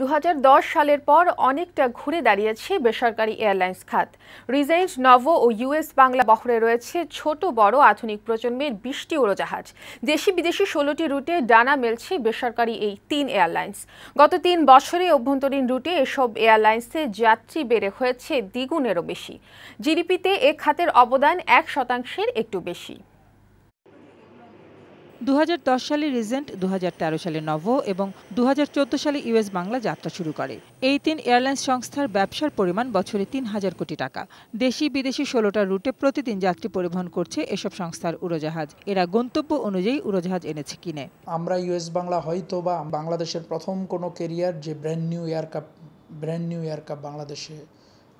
দু সালের পর অনেকটা ঘুরে দাঁড়িয়েছে বেসরকারি এয়ারলাইন্স খাত রিজেন্ট নভো ও ইউএস বাংলা বহরে রয়েছে ছোট বড় আধুনিক প্রজন্মের বিশটি উড়োজাহাজ দেশি বিদেশি ষোলোটি রুটে ডানা মেলছে বেসরকারি এই তিন এয়ারলাইন্স গত তিন বছরে অভ্যন্তরীণ রুটে এসব এয়ারলাইন্সে যাত্রী বেড়ে হয়েছে দ্বিগুণেরও বেশি জিডিপিতে এ খাতের অবদান এক শতাংশের একটু বেশি দু সালে রিজেন্ট দু সালে নভো এবং দু সালে ইউএস বাংলা যাত্রা শুরু করে এই তিন এয়ারলাইন্স সংস্থার ব্যবসার পরিমাণ বছরে তিন হাজার কোটি টাকা দেশি বিদেশি ষোলোটা রুটে প্রতিদিন যাত্রী পরিবহন করছে এসব সংস্থার উড়োজাহাজ এরা গন্তব্য অনুযায়ী উড়োজাহাজ এনেছে কিনে আমরা ইউএস বাংলা হয়তো বা বাংলাদেশের প্রথম কোনো কেরিয়ার যে ব্র্যান্ড নিউ কাপ ব্র্যান্ড নিউ কাপ বাংলাদেশে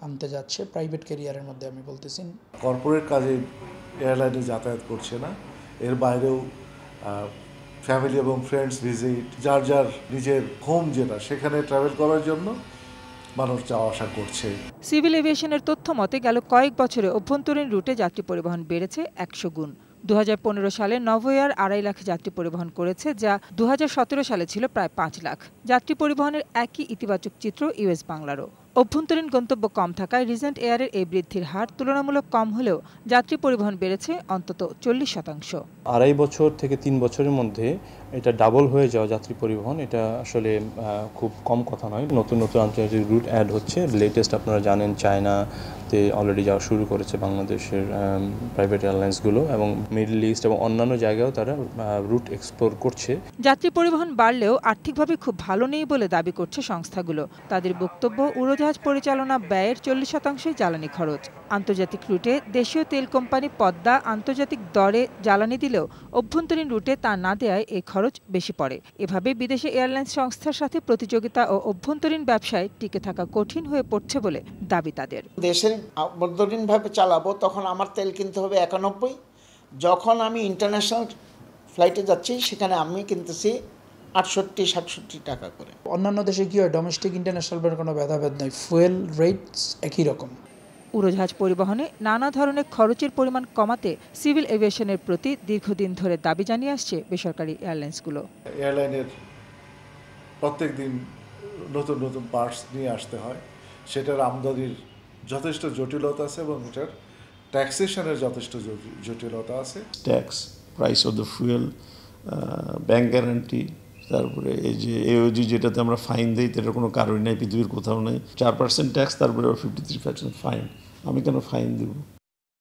আনতে যাচ্ছে প্রাইভেট কেরিয়ারের মধ্যে আমি বলতেছি কর্পোরেট কাজে এয়ারলাইনে যাতায়াত করছে না এর বাইরেও ফ্যামিলি এবং ফ্রেন্ডস ভিজিট যার যার নিজের হোম যেটা সেখানে ট্রাভেল করার জন্য মানুষ যাওয়া আসা করছে সিভিল এভিয়েশনের তথ্য মতে গেল কয়েক বছরে অভ্যন্তরীণ রুটে যাত্রী পরিবহন বেড়েছে একশো গুণ দু সালে নভোয়ার আড়াই লাখ যাত্রী পরিবহন করেছে যা দু সালে ছিল প্রায় পাঁচ লাখ যাত্রী পরিবহনের একই ইতিবাচক চিত্র ইউএস বাংলারও অভ্যন্তরীণ গন্তব্য কম থাকায় রিজেন্ট এয়ারের এই বৃদ্ধির হার তুলনামূলক কম হলেও যাত্রী পরিবহন বেড়েছে অন্তত চল্লিশ শতাংশ আড়াই বছর থেকে তিন বছরের মধ্যে এটা ডাবল হয়ে যাওয়া যাত্রী পরিবহন এটা আসলে খুব কম কথা নয় নতুন নতুন আন্তর্জাতিক রুট অ্যাড হচ্ছে লেটেস্ট আপনারা জানেন চায়নাতে অলরেডি যাওয়া শুরু করেছে বাংলাদেশের প্রাইভেট এয়ারলাইন্সগুলো এবং মিডল ইস্ট এবং অন্যান্য জায়গায়ও তারা রুট এক্সপ্লোর করছে যাত্রী পরিবহন বাড়লেও আর্থিকভাবে খুব ভালো নেই বলে দাবি করছে সংস্থাগুলো তাদের বক্তব্য উড়োজাহাজ জাহাজ পরিচালনা ব্যয়ের চল্লিশ শতাংশই জ্বালানি খরচ আন্তর্জাতিক রুটে দেশীয় তেল কোম্পানি পদ্মা আন্তর্জাতিক দরে জ্বালানি দিলেও অভ্যন্তরীণ রুটে তা না দেয়ায় এই খরচ বেশি পড়ে এভাবে বিদেশি এয়ারলাইন্স সংস্থার সাথে প্রতিযোগিতা ও অভ্যন্তরীণ ব্যবসায় টিকে থাকা কঠিন হয়ে পড়ছে বলে দাবি তাদের দেশের অভ্যন্তরীণভাবে চালাবো তখন আমার তেল কিনতে হবে একানব্বই যখন আমি ইন্টারন্যাশনাল ফ্লাইটে যাচ্ছি সেখানে আমি কিনতেছি আটষট্টি সাতষট্টি টাকা করে অন্যান্য দেশে কি হয় ডোমেস্টিক ইন্টারন্যাশনাল ব্যাংক কোনো ভেদাভেদ নয় ফুয়েল রেটস একই রকম উড়োজাহাজ পরিবহনে নানা ধরনের খরচের পরিমাণ কমাতে সিভিল এভিয়েশনের প্রতি দীর্ঘদিন ধরে দাবি জানিয়ে আসছে বেসরকারি এয়ারলাইন্সগুলো এয়ারলাইনের প্রত্যেক দিন নতুন নতুন পার্টস নিয়ে আসতে হয় সেটার আমদানির যথেষ্ট জটিলতা আছে এবং এটার ট্যাক্সেশনের যথেষ্ট জটিলতা আছে tax price of the fuel bank guarantee তারপরে এই যে এওজি যেটাতে আমরা ফাইন দিই এটার কোনো কারণ নাই পৃথিবীর কোথাও নেই চার পার্সেন্ট ট্যাক্স তারপরে ফিফটি থ্রি পার্সেন্ট ফাইন আমি কেন ফাইন দেবো